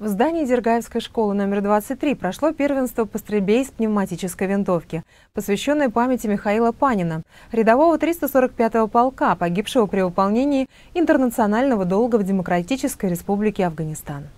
В здании Дергаевской школы номер 23 прошло первенство по стрельбе из пневматической винтовки, посвященное памяти Михаила Панина, рядового 345-го полка, погибшего при выполнении интернационального долга в Демократической Республике Афганистан.